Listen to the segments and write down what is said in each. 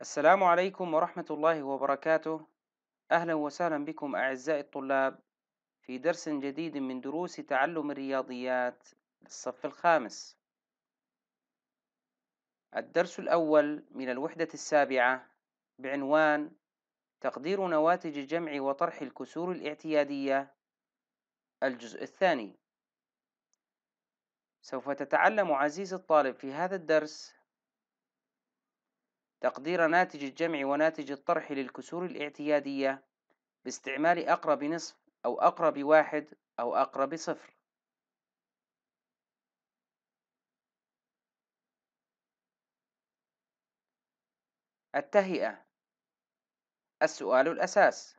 السلام عليكم ورحمة الله وبركاته أهلا وسهلا بكم أعزائي الطلاب في درس جديد من دروس تعلم الرياضيات للصف الخامس الدرس الأول من الوحدة السابعة بعنوان تقدير نواتج الجمع وطرح الكسور الاعتيادية الجزء الثاني سوف تتعلم عزيز الطالب في هذا الدرس تقدير ناتج الجمع وناتج الطرح للكسور الاعتيادية باستعمال أقرب نصف أو أقرب واحد أو أقرب صفر التهيئة السؤال الأساس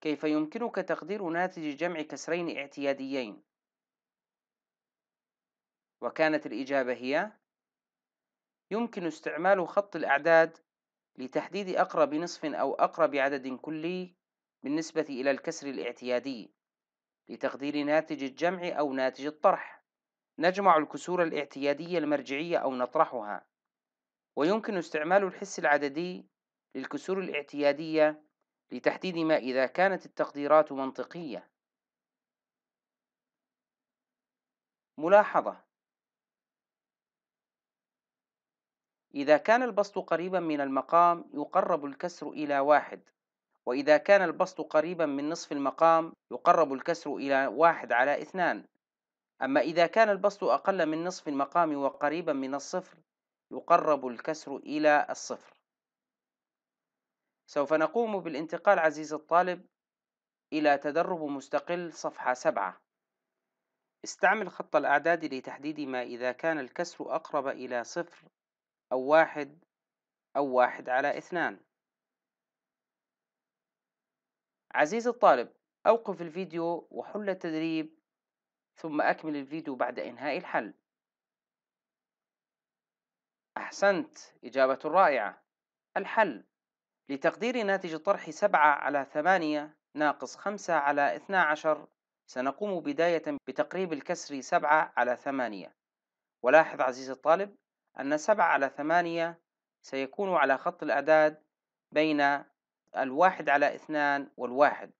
كيف يمكنك تقدير ناتج جمع كسرين اعتياديين؟ وكانت الإجابة هي يمكن استعمال خط الأعداد لتحديد أقرب نصف أو أقرب عدد كلي بالنسبة إلى الكسر الاعتيادي لتقدير ناتج الجمع أو ناتج الطرح نجمع الكسور الاعتيادية المرجعية أو نطرحها ويمكن استعمال الحس العددي للكسور الاعتيادية لتحديد ما إذا كانت التقديرات منطقية ملاحظة إذا كان البسط قريبا من المقام يقرب الكسر إلى واحد وإذا كان البسط قريبا من نصف المقام يقرب الكسر إلى واحد على اثنان أما إذا كان البسط أقل من نصف المقام وقريبا من الصفر يقرب الكسر إلى الصفر سوف نقوم بالانتقال عزيز الطالب إلى تدرب مستقل صفحة 7 استعمل خط الأعداد لتحديد ما إذا كان الكسر أقرب إلى صفر أو واحد أو واحد على اثنان عزيزي الطالب أوقف الفيديو وحل التدريب ثم أكمل الفيديو بعد إنهاء الحل أحسنت إجابة رائعة الحل لتقدير ناتج الطرح 7 على 8 ناقص 5 على 12 سنقوم بداية بتقريب الكسر 7 على 8 ولاحظ عزيزي الطالب أن سبعة على ثمانية سيكون على خط الأعداد بين الواحد على اثنان والواحد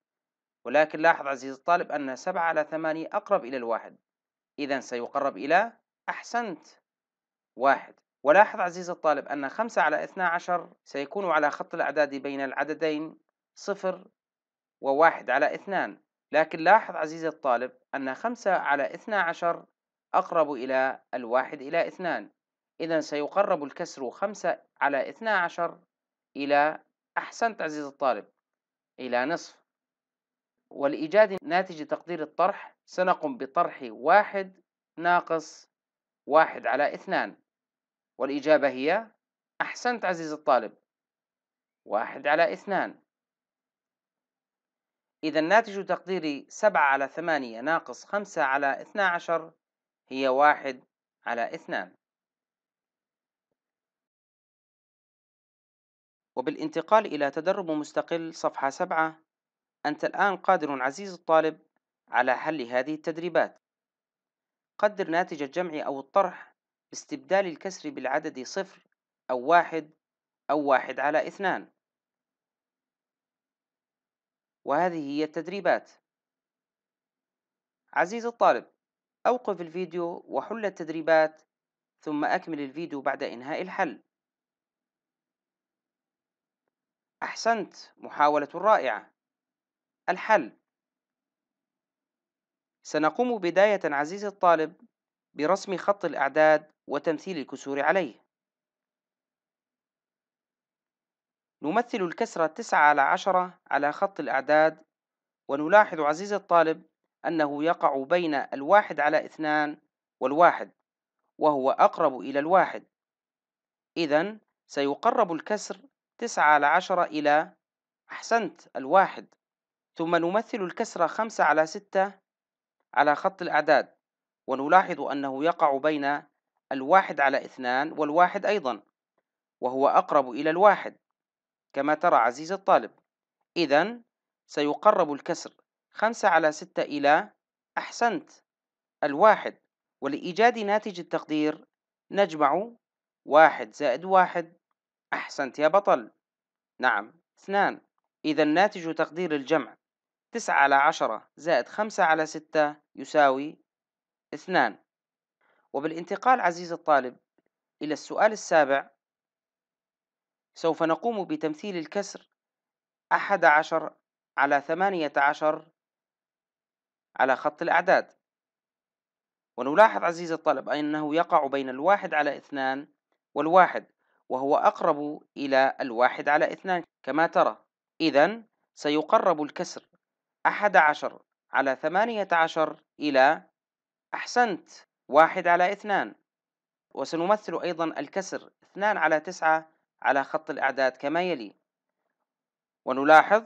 ولكن لاحظ عزيزي الطالب أن سبعة على ثمانية أقرب إلى الواحد إذا سيقرب إلى أحسنت واحد ولاحظ عزيزي الطالب أن خمسة على اثنا عشر سيكون على خط الأعداد بين العددين صفر وواحد على اثنان لكن لاحظ عزيزي الطالب أن خمسة على اثنا عشر أقرب إلى الواحد إلى اثنان إذا سيقرب الكسر خمسة على اثنا عشر إلى أحسنت عزيز الطالب إلى نصف والإيجاد ناتج تقدير الطرح سنقوم بطرح واحد ناقص واحد على اثنان والإجابة هي أحسنت عزيز الطالب واحد على اثنان إذا ناتج تقديري سبعة على ثمانية ناقص خمسة على اثنا عشر هي واحد على اثنان وبالانتقال إلى تدرب مستقل صفحة 7 أنت الآن قادر عزيز الطالب على حل هذه التدريبات قدر ناتج الجمع أو الطرح باستبدال الكسر بالعدد صفر أو واحد أو واحد على اثنان وهذه هي التدريبات عزيز الطالب أوقف الفيديو وحل التدريبات ثم أكمل الفيديو بعد إنهاء الحل أحسنت محاولة رائعة الحل سنقوم بداية عزيزي الطالب برسم خط الأعداد وتمثيل الكسور عليه نمثل الكسرة 9 على 10 على خط الأعداد ونلاحظ عزيزي الطالب أنه يقع بين الواحد على اثنان والواحد وهو أقرب إلى الواحد إذا سيقرب الكسر تسعة على عشرة إلى أحسنت الواحد ثم نمثل الكسرة خمسة على ستة على خط الأعداد ونلاحظ أنه يقع بين الواحد على اثنان والواحد أيضا وهو أقرب إلى الواحد كما ترى عزيز الطالب إذا سيقرب الكسر خمسة على ستة إلى أحسنت الواحد ولإيجاد ناتج التقدير نجمع واحد زائد واحد أحسنت يا بطل نعم اثنان إذا ناتج تقدير الجمع تسعة على عشرة زائد خمسة على ستة يساوي اثنان وبالانتقال عزيزي الطالب إلى السؤال السابع سوف نقوم بتمثيل الكسر أحد عشر على ثمانية عشر على خط الأعداد ونلاحظ عزيزي الطالب أنه يقع بين الواحد على اثنان والواحد وهو أقرب إلى الواحد على اثنان كما ترى إذا سيقرب الكسر أحد عشر على ثمانية عشر إلى أحسنت واحد على اثنان وسنمثل أيضا الكسر اثنان على تسعة على خط الأعداد كما يلي ونلاحظ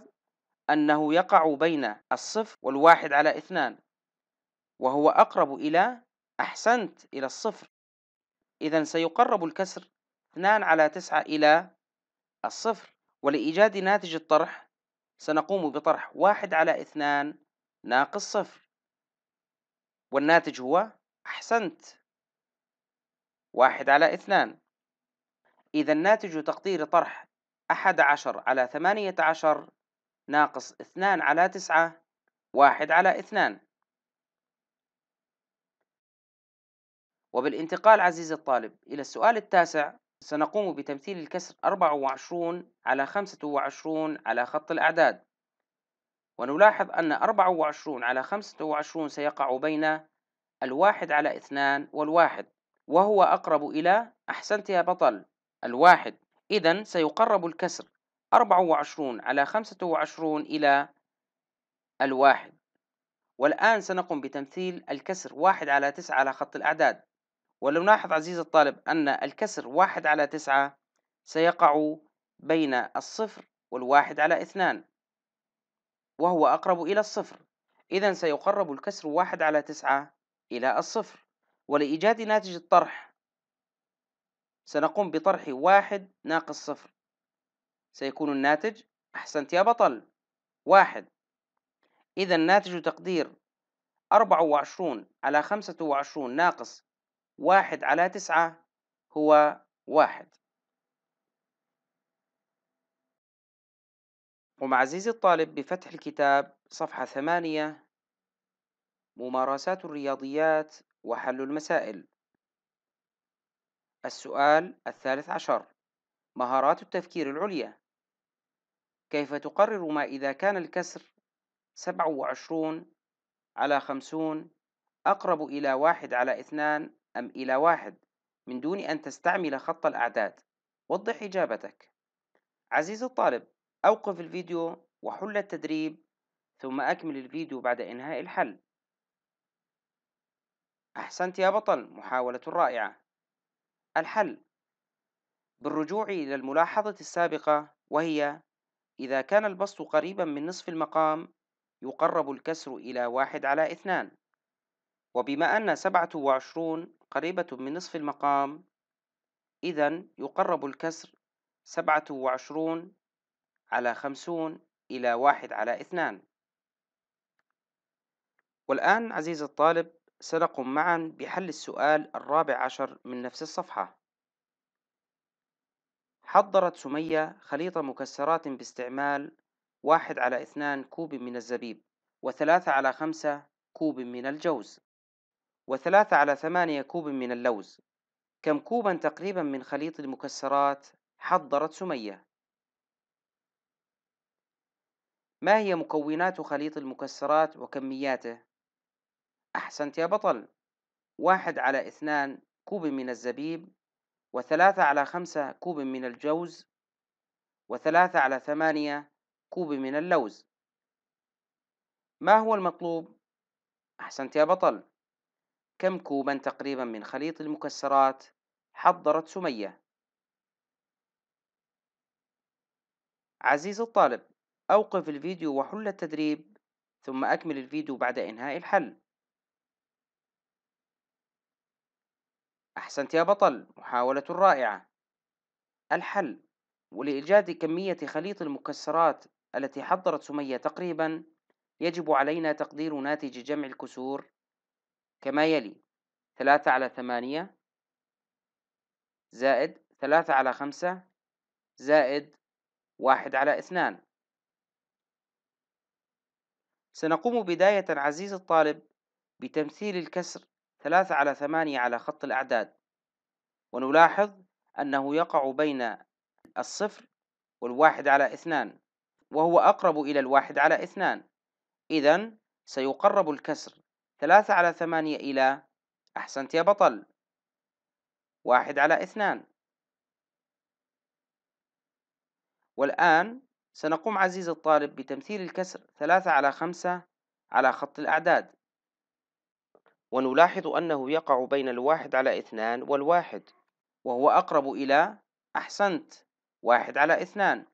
أنه يقع بين الصفر والواحد على اثنان وهو أقرب إلى أحسنت إلى الصفر إذا سيقرب الكسر 2 على 9 إلى الصفر ولإيجاد ناتج الطرح سنقوم بطرح 1 على 2 ناقص صفر والناتج هو أحسنت 1 على 2 إذا ناتج تقدير طرح 11 على 18 ناقص 2 على 9 1 على 2 وبالانتقال عزيزي الطالب إلى السؤال التاسع سنقوم بتمثيل الكسر 24 على 25 على خط الأعداد ونلاحظ أن 24 على 25 سيقع بين الواحد على اثنان والواحد وهو أقرب إلى أحسنت يا بطل الواحد إذا سيقرب الكسر 24 على 25 إلى الواحد والآن سنقوم بتمثيل الكسر واحد على تسعة على خط الأعداد ولو نلاحظ عزيز الطالب أن الكسر واحد على تسعة سيقع بين الصفر والواحد على اثنان وهو أقرب إلى الصفر إذا سيقرب الكسر واحد على تسعة إلى الصفر ولإيجاد ناتج الطرح سنقوم بطرح واحد ناقص صفر سيكون الناتج أحسنت يا بطل واحد إذا ناتج تقدير أربعة وعشرون على خمسة وعشرون ناقص واحد على تسعة هو واحد قم عزيزي الطالب بفتح الكتاب صفحة ثمانية ممارسات الرياضيات وحل المسائل السؤال الثالث عشر مهارات التفكير العليا كيف تقرر ما إذا كان الكسر سبعة وعشرون على خمسون أقرب إلى واحد على اثنان أم إلى واحد من دون أن تستعمل خط الأعداد وضح إجابتك عزيزي الطالب أوقف الفيديو وحل التدريب ثم أكمل الفيديو بعد إنهاء الحل أحسنت يا بطل محاولة رائعة الحل بالرجوع إلى الملاحظة السابقة وهي إذا كان البسط قريبا من نصف المقام يقرب الكسر إلى واحد على اثنان وبما أن سبعة وعشرون قريبة من نصف المقام إذا يقرب الكسر سبعة وعشرون على خمسون إلى واحد على اثنان والآن عزيزي الطالب سنقم معا بحل السؤال الرابع عشر من نفس الصفحة حضرت سمية خليط مكسرات باستعمال واحد على اثنان كوب من الزبيب وثلاثة على خمسة كوب من الجوز وثلاثة على ثمانية كوب من اللوز كم كوبا تقريبا من خليط المكسرات حضرت سمية ما هي مكونات خليط المكسرات وكمياته أحسنت يا بطل واحد على اثنان كوب من الزبيب وثلاثة على خمسة كوب من الجوز وثلاثة على ثمانية كوب من اللوز ما هو المطلوب؟ أحسنت يا بطل كم كوبا تقريبا من خليط المكسرات حضرت سمية؟ عزيز الطالب أوقف الفيديو وحل التدريب ثم أكمل الفيديو بعد إنهاء الحل أحسنت يا بطل محاولة رائعة الحل ولإيجاد كمية خليط المكسرات التي حضرت سمية تقريبا يجب علينا تقدير ناتج جمع الكسور كما يلي ثلاثة على ثمانية زائد ثلاثة على خمسة زائد واحد على اثنان سنقوم بداية عزيز الطالب بتمثيل الكسر ثلاثة على ثمانية على خط الأعداد ونلاحظ أنه يقع بين الصفر والواحد على اثنان وهو أقرب إلى الواحد على اثنان إذا سيقرب الكسر ثلاثة على ثمانية إلى أحسنت يا بطل واحد على اثنان والآن سنقوم عزيزي الطالب بتمثيل الكسر ثلاثة على خمسة على خط الأعداد ونلاحظ أنه يقع بين الواحد على اثنان والواحد وهو أقرب إلى أحسنت واحد على اثنان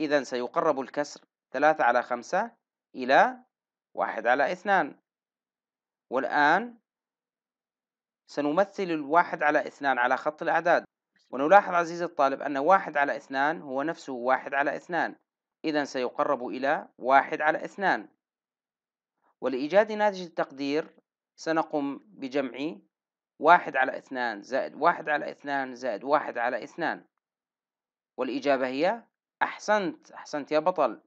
إذا سيقرب الكسر ثلاثة على خمسة إلى واحد على اثنان والآن سنمثل الواحد على اثنان على خط الأعداد ونلاحظ عزيزي الطالب أن واحد على اثنان هو نفسه واحد على اثنان إذا سيقرب إلى واحد على اثنان ولإيجاد ناتج التقدير سنقوم بجمع واحد على اثنان زائد واحد على اثنان زائد واحد على اثنان والإجابة هي أحسنت أحسنت يا بطل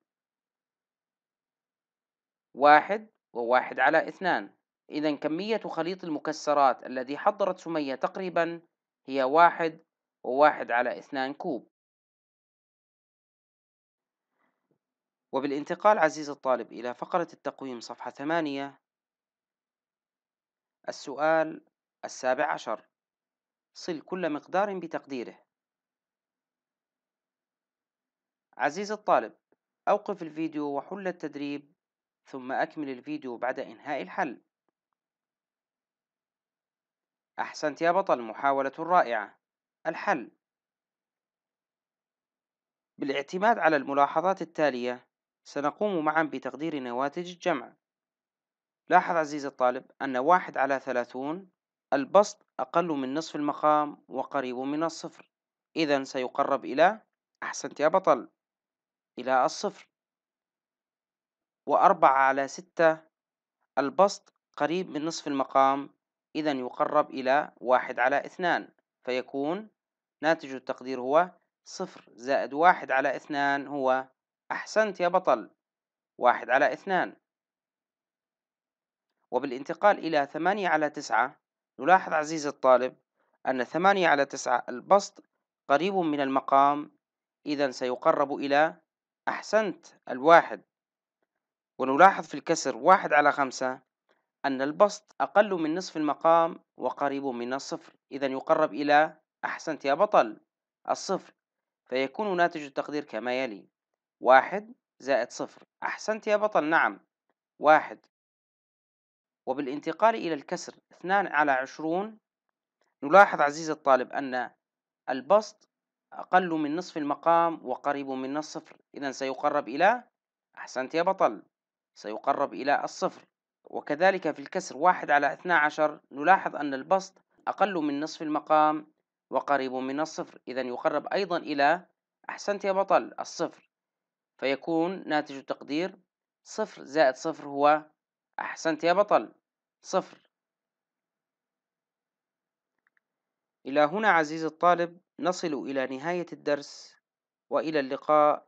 واحد وواحد على اثنان إذا كمية خليط المكسرات الذي حضرت سمية تقريبا هي واحد وواحد على اثنان كوب وبالانتقال عزيزي الطالب إلى فقرة التقويم صفحة ثمانية السؤال السابع عشر صل كل مقدار بتقديره عزيزي الطالب أوقف الفيديو وحل التدريب ثم أكمل الفيديو بعد إنهاء الحل أحسنت يا بطل محاولة رائعة الحل بالاعتماد على الملاحظات التالية سنقوم معا بتقدير نواتج الجمع لاحظ عزيزي الطالب أن واحد على ثلاثون البسط أقل من نصف المقام وقريب من الصفر إذا سيقرب إلى أحسنت يا بطل إلى الصفر وأربعة على ستة البسط قريب من نصف المقام إذا يقرب إلى واحد على اثنان فيكون ناتج التقدير هو صفر زائد واحد على اثنان هو أحسنت يا بطل واحد على اثنان وبالانتقال إلى ثمانية على تسعة نلاحظ عزيزي الطالب أن ثمانية على تسعة البسط قريب من المقام إذا سيقرب إلى أحسنت الواحد ونلاحظ في الكسر واحد على خمسة أن البسط أقل من نصف المقام وقريب من الصفر إذا يقرب إلى أحسنت يا بطل الصفر فيكون ناتج التقدير كما يلي واحد زائد صفر أحسنت يا بطل نعم واحد وبالانتقال إلى الكسر اثنان على عشرون نلاحظ عزيز الطالب أن البسط أقل من نصف المقام وقريب من الصفر إذا سيقرب إلى أحسنت يا بطل سيقرب إلى الصفر وكذلك في الكسر واحد على اثنا عشر نلاحظ أن البسط أقل من نصف المقام وقريب من الصفر إذا يقرب أيضا إلى أحسنت يا بطل الصفر فيكون ناتج التقدير صفر زائد صفر هو أحسنت يا بطل صفر إلى هنا عزيزي الطالب نصل إلى نهاية الدرس وإلى اللقاء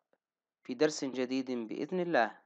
في درس جديد بإذن الله